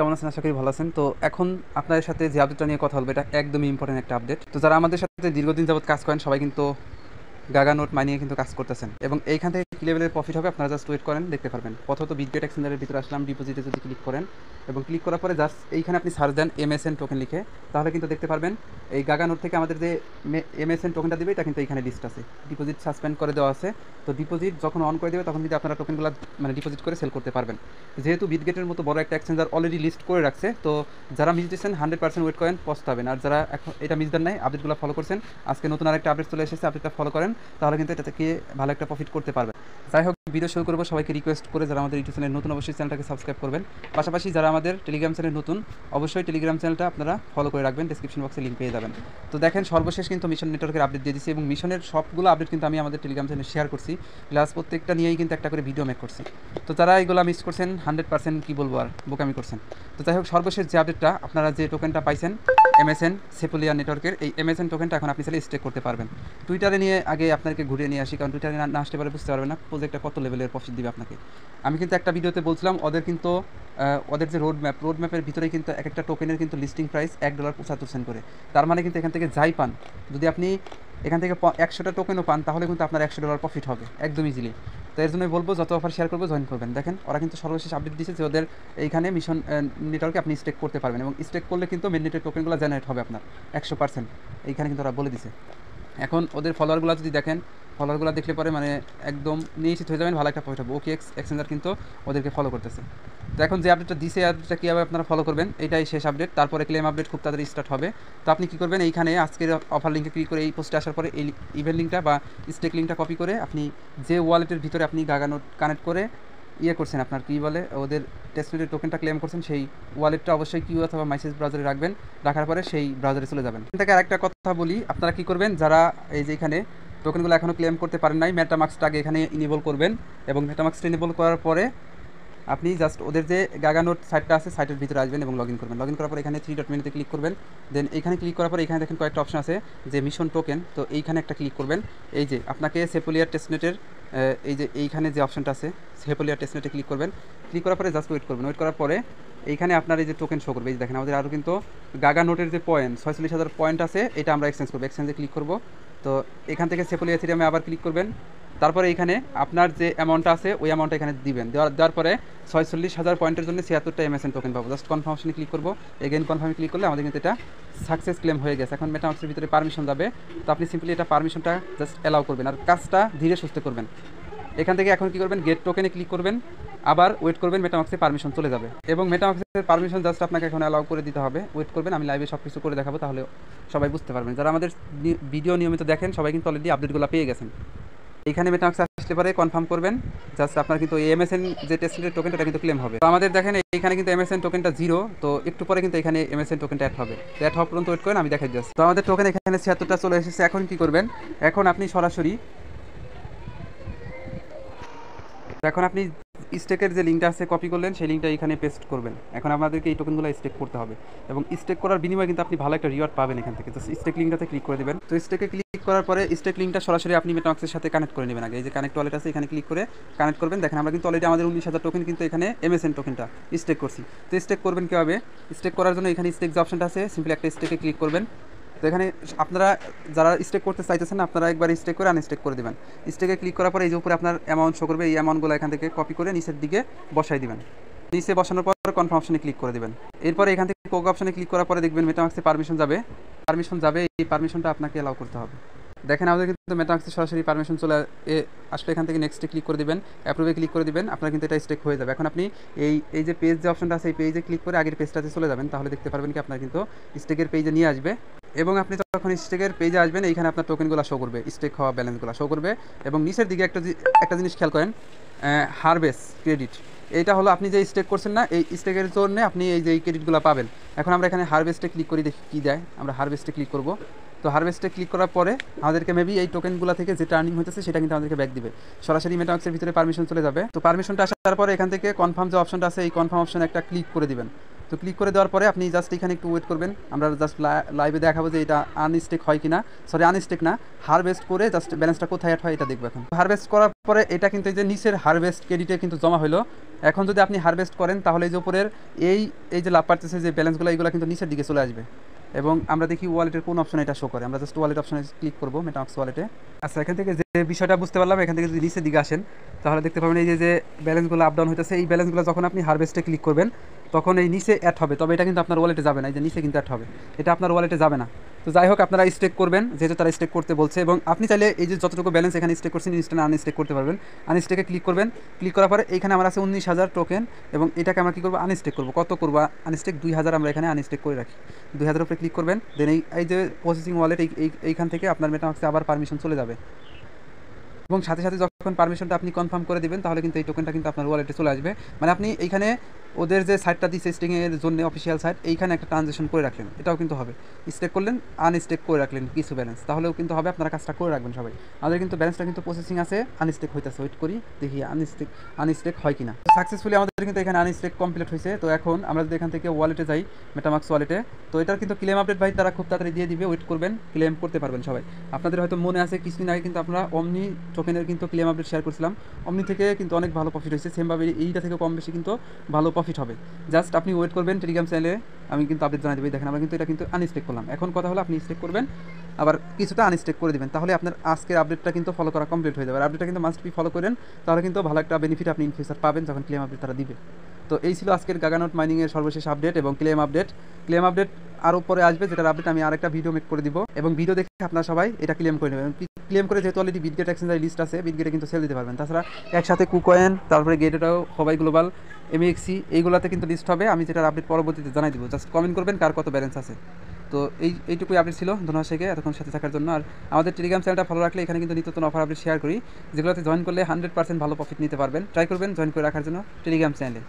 কেমন আছেন আশা করি ভালো আছেন তো এখন আপনাদের সাথে যে আপডেটটা নিয়ে কথা বলবো এটা একদমই ইম্পর্টেন্ট একটা আপডেট তো যারা আমাদের সাথে দীর্ঘদিন যাবৎ কাজ করেন সবাই কিন্তু গাগা নোট মানিয়ে কিন্তু কাজ করতেছেন এবং এইখান থেকে কি লেভেলের প্রফিট হবে আপনারা জাস্ট ওয়েট করেন দেখতে পারবেন প্রথমত বিগ ডেট ভিতরে আসলাম ডিপোজিটে যদি ক্লিক করেন এবং ক্লিক করার পরে জাস্ট এইখানে আপনি সার্চ দেন এমএসএন টোকেন লিখে তাহলে কিন্তু দেখতে পারবেন এই গাগা নোট থেকে আমাদের যে এন টোকেনটা দেবে এটা কিন্তু এইখানে লিস্ট আছে ডিপোজিট সাসপেন্ড করে দেওয়া আছে তো ডিপোজিট যখন অন করে দেবে তখন কিন্তু আপনারা টোকেনগুলো মানে ডিপোজিট করে সেল করতে পারবেন যেহেতু বিটগেটের মতো বড় একটা এক্সেঞ্জার অলরেডি লিস্ট করে রাখছে তো যারা মিস দিচ্ছেন হান্ড্রেড পার্সেন্ট ওয়েট করেন পস্তাবেন আর যারা এখন এটা মিস দেন নাই আপডেটগুলো ফলো করছেন আজকে নতুন আরেকটা আপডেট চলে এসেছে আপডেটটা ফলো করেন তাহলে কিন্তু এটা থেকে ভালো একটা প্রফিট করতে পারবেন যাই হোক ভিডিও শুরু করবো সবাইকে রিকোয়েস্ট করে যারা আমাদের ইউটিউব চ্যানেল নতুন অবশ্যই চ্যানেলটাকে সাবস্ক্রাইব করবেন পাশাপাশি যারা আমাদের টেলিগ্রাম চ্যানেল নতুন অবশ্যই টেলিগ্রাম চ্যানেলটা আপনারা ফলো করে রাখবেন ডিসক্রিপশন বক্সে লিঙ্ক পেয়ে যাবেন তো দেখেন সর্বশেষ কিন্তু মিশন নেটওয়ার্কের আপডেট দিয়ে দিচ্ছি এবং মিশনের সবগুলো আপডেট কিন্তু আমি আমাদের টেলিগ্রাম চ্যানেলে শেয়ার করছি প্লাস প্রত্যেকটা নিয়েই কিন্তু একটা করে ভিডিও মেক করছি তো তারা এইগুলো মিস করছেন হান্ড্রেড পার্সেন্ট কী বলবো আর বোকামি করছেন তো যাই হোক সর্বশেষ যে আপডেটটা আপনারা যে টোকেনটা পাইছেন এমএসএন সেপুলিয়া নেটওয়ার্কের এই এমএসএন টোকেনটা এখন আপনি চাইলে স্টেক করতে পারবেন টুইটারে নিয়ে আগে আপনাকে ঘুরে নিয়ে আসি কারণ টুইটারে না আসতে পারে বুঝতে পারবেন না প্রজেক্টটা কত লেভেলের প্রফিট দিবে আপনাকে আমি কিন্তু একটা ভিডিওতে বলছিলাম ওদের কিন্তু ওদের যে রোড ম্যাপ রোড ম্যাপের ভিতরে কিন্তু এক একটা টোকেনের কিন্তু লিস্টিং প্রাইস এক ডলার পঁচাত্তর সেন্ট করে তার মানে কিন্তু এখান থেকে যাই পান যদি আপনি এখান থেকে একশোটা টোকেনও পান তাহলে কিন্তু আপনার একশো ডলার প্রফিট হবে একদম ইজিলি এর জন্যই বলবো যত অফার শেয়ার করবো জয়েন করবেন দেখেন ওরা কিন্তু সর্বশেষ আপডেট দিয়েছে যে ওদের এইখানে মিশন নেটওয়ার্কে আপনি স্টেক করতে পারবেন এবং স্টেক করলে কিন্তু মেন নেটের টোকেনগুলো জেনারেট হবে আপনার একশো পার্সেন্ট এইখানে কিন্তু ওরা বলে দিছে এখন ওদের ফলোয়ারগুলো যদি দেখেন ফলোয়ারগুলো দেখলে পরে মানে একদম নিশ্চিত হয়ে যাবেন ভালো একটা পয়েন্ট হবে ওকে এক্স এক্সচেঞ্জার কিন্তু ওদেরকে ফলো করতেছে তো এখন যে আপডেটটা দিছে আপডেটটা কীভাবে আপনারা ফলো করবেন এটাই শেষ আপডেট তারপরে ক্লেম আপডেট খুব তাড়াতাড়ি স্টার্ট হবে তো আপনি কী করবেন এইখানে আজকের অফার লিঙ্কে ক্লিক করে এই পোস্টে আসার পরে এই ইভেন্ট লিঙ্কটা বা স্টেক লিঙ্কটা কপি করে আপনি যে ওয়ালেটের ভিতরে আপনি গাগানো কানেক্ট করে ইয়ে করছেন আপনার কী বলে ওদের টেস্টনেটের টোকেনটা ক্লেম করছেন সেই ওয়ালেটটা অবশ্যই কিউ অথবা মাইসেজ ব্রাউজারে রাখবেন রাখার পরে সেই ব্রাউজারে চলে যাবেন এখান থেকে আরেকটা কথা বলি আপনারা কী করবেন যারা এই যে এখানে টোকেনগুলো এখনও ক্লেম করতে পারেন নাই মেটামাক্সটা আগে এখানে ইনেবল করবেন এবং মেটামাক্সটা ইনেবল করার পরে আপনি জাস্ট ওদের যে গাগানোর সাইটটা আছে সাইটের ভিতরে আসবেন এবং লগ ইন করবেন লগ ইন করার পর এখানে থ্রি ডট মেনুতে ক্লিক করবেন দেন এখানে ক্লিক করার পর এখানে দেখেন কয়েকটা অপশন আছে যে মিশন টোকেন তো এইখানে একটা ক্লিক করবেন এই যে আপনাকে সেপুলিয়ার টেস্টনেটের এই যে এইখানে যে অপশানটা আছে হেপোলিয়া টেস্টনেটে ক্লিক করবেন ক্লিক করার পরে জাস্ট ওয়েট করবেন ওয়েট করার পরে এইখানে আপনার এই যে টোকেন শো করবে এই দেখেন আমাদের আরও কিন্তু গাগা নোটের যে পয়েন্ট ছয়চল্লিশ হাজার পয়েন্ট আছে এটা আমরা এক্সচেঞ্জ করবো এক্সচেঞ্জে ক্লিক করবো তো এখান থেকে সেপোলিয়া থ্রিয়ামে আবার ক্লিক করবেন তারপরে এখানে আপনার যে অ্যামাউন্টটা আছে ওই অ্যামাউন্ট এখানে দিবেন দেওয়ার দেওয়ার পরে ছয়চল্লিশ হাজার পয়েন্টের জন্য ছিয়াত্তরটা এমএসএন টোকেন পাবো জাস্ট কনফার্মেশনে ক্লিক করবো এগেন কনফার্মে ক্লিক করলে আমাদের কিন্তু এটা সাকসেস ক্লেম হয়ে গেছে এখন মেটামাক্সের ভিতরে পারমিশন যাবে তো আপনি সিম্পলি এটা পারমিশনটা জাস্ট অ্যালাউ করবেন আর কাজটা ধীরে সুস্থে করবেন এখান থেকে এখন কি করবেন গেট টোকেনে ক্লিক করবেন আবার ওয়েট করবেন মেটামাক্সে পারমিশন চলে যাবে এবং মেটামাক্সের পারমিশন জাস্ট আপনাকে এখন অ্যালাউ করে দিতে হবে ওয়েট করবেন আমি লাইভে সব কিছু করে দেখাবো তাহলে সবাই বুঝতে পারবেন যারা আমাদের ভিডিও নিয়মিত দেখেন সবাই কিন্তু অলরেডি আপডেটগুলো পেয়ে গেছেন এইখানে মেটামাক্স আসতে পারে কনফার্ম করবেন জাস্ট আপনার কিন্তু এই এমএসএন যে টেস্টের টোকেনটা এটা কিন্তু ক্লেম হবে তো আমাদের দেখেন এখানে কিন্তু এমএসএন টোকেনটা জিরো তো একটু পরে কিন্তু এখানে এমএসএন টোকেনটা অ্যাড হবে তো অ্যাড হওয়া পর্যন্ত ওয়েট করেন আমি দেখাই যাচ্ছি তো আমাদের টোকেন এখানে ছিয়াত্তরটা চলে এসেছে এখন কি করবেন এখন আপনি সরাসরি এখন আপনি স্টেকের যে লিঙ্কটা আছে কপি করলেন সেই লিঙ্কটা এখানে পেস্ট করবেন এখন আপনাদেরকে এই টোকেনগুলো স্টেক করতে হবে এবং স্টেক করার বিনিময়ে কিন্তু আপনি ভালো একটা রিওয়ার্ড পাবেন এখান থেকে তো স্টেক লিঙ্কটাতে ক্লিক করে দেবেন তো স্টেকে ক্লিক ক্লিক করার পরে স্টেক লিঙ্কটা সরাসরি আপনি মেটামাক্সের সাথে কানেক্ট করে নেবেন আগে এই যে কানেক্ট ওয়ালেট আছে এখানে ক্লিক করে কানেক্ট করবেন দেখেন আমরা কিন্তু অলরেডি আমাদের উনিশ হাজার টোকেন কিন্তু এখানে এমএসএন টোকেনটা স্টেক করছি তো স্টেক করবেন কীভাবে স্টেক করার জন্য এখানে স্টেক যে অপশনটা আছে সিম্পলি একটা স্টেকে ক্লিক করবেন তো এখানে আপনারা যারা স্টেক করতে চাইতেছেন আপনারা একবার স্টেক করে আনস্টেক করে দেবেন স্টেকে ক্লিক করার পরে এই যে উপরে আপনার অ্যামাউন্ট শো করবে এই অ্যামাউন্টগুলো এখান থেকে কপি করে নিচের দিকে বসাই দেবেন নিচে বসানোর পর তারপর কনফার্ম অপশানে ক্লিক করে দেবেন এরপরে এখান থেকে কোক অপশানে ক্লিক করার পরে দেখবেন মেটামাক্সে পারমিশন যাবে পারমিশন যাবে এই পারমিশনটা আপনাকে অ্যালাউ করতে হবে দেখেন আমাদের কিন্তু মেটামাক্সে সরাসরি পারমিশন চলে আসলে এখান থেকে নেক্সটে ক্লিক করে দেবেন অ্যাপ্রুভে ক্লিক করে দেবেন আপনার কিন্তু এটা স্টেক হয়ে যাবে এখন আপনি এই এই যে পেজ যে অপশানটা আছে এই পেজে ক্লিক করে আগের পেজটাতে চলে যাবেন তাহলে দেখতে পারবেন কি আপনার কিন্তু স্টেকের পেজে নিয়ে আসবে এবং আপনি যখন স্টেকের পেজে আসবেন এইখানে আপনার টোকেনগুলো শো করবে স্টেক হওয়া ব্যালেন্সগুলো শো করবে এবং নিচের দিকে একটা একটা জিনিস খেয়াল করেন হারভেস ক্রেডিট এটা হলো আপনি যে স্টেক করছেন না এই স্টেকের জন্য আপনি এই যে ক্রেডিটগুলো পাবেন এখন আমরা এখানে হারভেস্টে ক্লিক করি দেখি কী দেয় আমরা হারভেস্টে ক্লিক করব তো হারভেস্টে ক্লিক করার পরে আমাদেরকে মেবি এই টোকেনগুলো থেকে যে টার্নিং হয়েছে সেটা কিন্তু আমাদেরকে ব্যাক দিবে সরাসরি মেটামাক্সের ভিতরে পারমিশন চলে যাবে তো পারমিশনটা আসার পরে এখান থেকে কনফার্ম যে অপশনটা আছে এই কনফার্ম অপশন একটা ক্লিক করে দিবেন তো ক্লিক করে দেওয়ার পরে আপনি জাস্ট এখানে একটু ওয়েট করবেন আমরা জাস্ট লাইভে দেখাবো যে এটা আনস্টেক হয় কিনা সরি আনস্টেক না হারভেস্ট করে জাস্ট ব্যালেন্সটা কোথায় অ্যাড হয় এটা দেখবো এখন হারভেস্ট করার পরে এটা কিন্তু এই যে নিচের হারভেস্ট ক্রেডিটে কিন্তু জমা হলো এখন যদি আপনি হারভেস্ট করেন তাহলে এই যে উপরের এই এই যে লাভ পারতেছে যে ব্যালেন্সগুলো এইগুলো কিন্তু নিচের দিকে চলে আসবে এবং আমরা দেখি ওয়ালেটের কোন অপশন এটা শো করে আমরা জাস্ট ওয়ালেট অপশনে ক্লিক করবো মেটামক্স ওয়ালেটে আচ্ছা এখান থেকে যে বিষয়টা বুঝতে পারলাম এখান থেকে যদি নিচের দিকে আসেন তাহলে দেখতে পাবেন এই যে ব্যালেন্সগুলো আপডাউন হইতেছে এই ব্যালেন্সগুলো যখন আপনি হারভেস্টে ক্লিক করবেন তখন এই নিচে অ্যাড হবে তবে এটা কিন্তু আপনার ওয়ালেটে যাবে না এই যে নিচে কিন্তু অ্যাড হবে এটা আপনার ওয়ালেটে যাবে না তো যাই হোক আপনারা স্টেক করবেন যেহেতু তারা স্টেক করতে বলছে এবং আপনি চাইলে এই যে যতটুকু ব্যালেন্স এখানে স্টেক করছেন ইনস্টেন্ট আনস্টেক করতে পারবেন আনস্টেকে ক্লিক করবেন ক্লিক করার পরে এইখানে আমার আছে উনিশ হাজার টোকেন এবং এটাকে আমরা কী করবো আনস্টেক করবো কত করবো আনস্টেক দুই হাজার আমরা এখানে আনস্টেক করে রাখি দুই হাজার উপরে ক্লিক করবেন দেন এই এই যে প্রসেসিং ওয়ালেট এই এইখান থেকে আপনার মেটা হচ্ছে আবার পারমিশন চলে যাবে এবং সাথে সাথে যখন পারমিশনটা আপনি কনফার্ম করে দেবেন তাহলে কিন্তু এই টোকেনটা কিন্তু আপনার ওয়ালেটে চলে আসবে মানে আপনি এইখানে ওদের যে সাইটটা দিয়ে টেস্টিংয়ের জন্য অফিসিয়াল সাইট এইখানে একটা ট্রানজেকশন করে রাখলেন এটাও কিন্তু হবে স্টেক করলেন আনস্টেক করে রাখলেন কিছু ব্যালেন্স তাহলেও কিন্তু হবে আপনারা কাজটা করে রাখবেন সবাই আমাদের কিন্তু ব্যালেন্সটা কিন্তু প্রসেসিং আছে আনস্টেক হইতেছে ওয়েট করি দেখি আনস্টেক আনস্টেক হয় কিনা সাকসেসফুলি আমাদের কিন্তু এখানে আনস্টেক কমপ্লিট হয়েছে তো এখন আমরা যদি এখান থেকে ওয়ালেটে যাই মেটামাক্স ওয়ালেটে তো এটার কিন্তু ক্লেম আপডেট ভাই তারা খুব তাড়াতাড়ি দিয়ে দিবে ওয়েট করবেন ক্লেম করতে পারবেন সবাই আপনাদের হয়তো মনে আছে কিছুদিন আগে কিন্তু আমরা অমনি টোকেনের কিন্তু ক্লেম আপডেট শেয়ার করছিলাম অমনি থেকে কিন্তু অনেক ভালো প্রফিট হয়েছে সেমভাবে এইটা থেকে কম বেশি কিন্তু ভালো ऑफिट হবে জাস্ট আপনি ওয়েট করবেন টেলিগ্রাম চ্যানেলে আমি কিন্তু আপডেট জানাই দেবেন দেখেন আমরা কিন্তু এটা কিন্তু আনস্টেক করলাম এখন কথা হলো আপনি স্টেক করবেন আবার কিছুটা আনস্টেক করে দেবেন তাহলে আপনার আজকের আপডেটটা কিন্তু ফলো করা কমপ্লিট হয়ে যাবে আর আপডেটটা কিন্তু মাস্ট বি ফলো করেন তাহলে কিন্তু ভালো একটা বেনিফিট আপনি ইন ফিউচার পাবেন যখন ক্লেম আপডেট তারা দিবে তো এই ছিল আজকের গাগানোট মাইনিংয়ের সর্বশেষ আপডেট এবং ক্লেম আপডেট ক্লেম আপডেট আরও পরে আসবে যেটার আপডেট আমি আরেকটা ভিডিও মেক করে দিব এবং ভিডিও দেখে আপনার সবাই এটা ক্লেম করে নেবেন ক্লেম করে যেহেতু অলরেডি বিটগেট এক্সচেঞ্জের লিস্ট আছে বিটগেটে কিন্তু সেল দিতে পারবেন তাছাড়া একসাথে কুকয়েন তারপরে গেটেটাও সবাই গ্লোবাল এমএক্সি এইগুলোতে কিন্তু লিস্ট হবে আমি যেটার আপডেট পরবর্তীতে জানাই দিব কমেন্ট করবেন কার কত ব্যালেন্স আছে তো এই এইটুকুই আপডেট ছিল ধন্যবাদ শেখে এতক্ষণ সাথে থাকার জন্য আর আমাদের টেলিগ্রাম চ্যানেলটা ভালো রাখলে এখানে কিন্তু নিত্যতন অফার আপডেট শেয়ার করি যেগুলোতে জয়েন করলে হান্ড্রেড পার্সেন্ট ভালো প্রফিট নিতে পারবেন ট্রাই করবেন জয়েন করে রাখার জন্য টেলিগ্রাম চ্যানেলে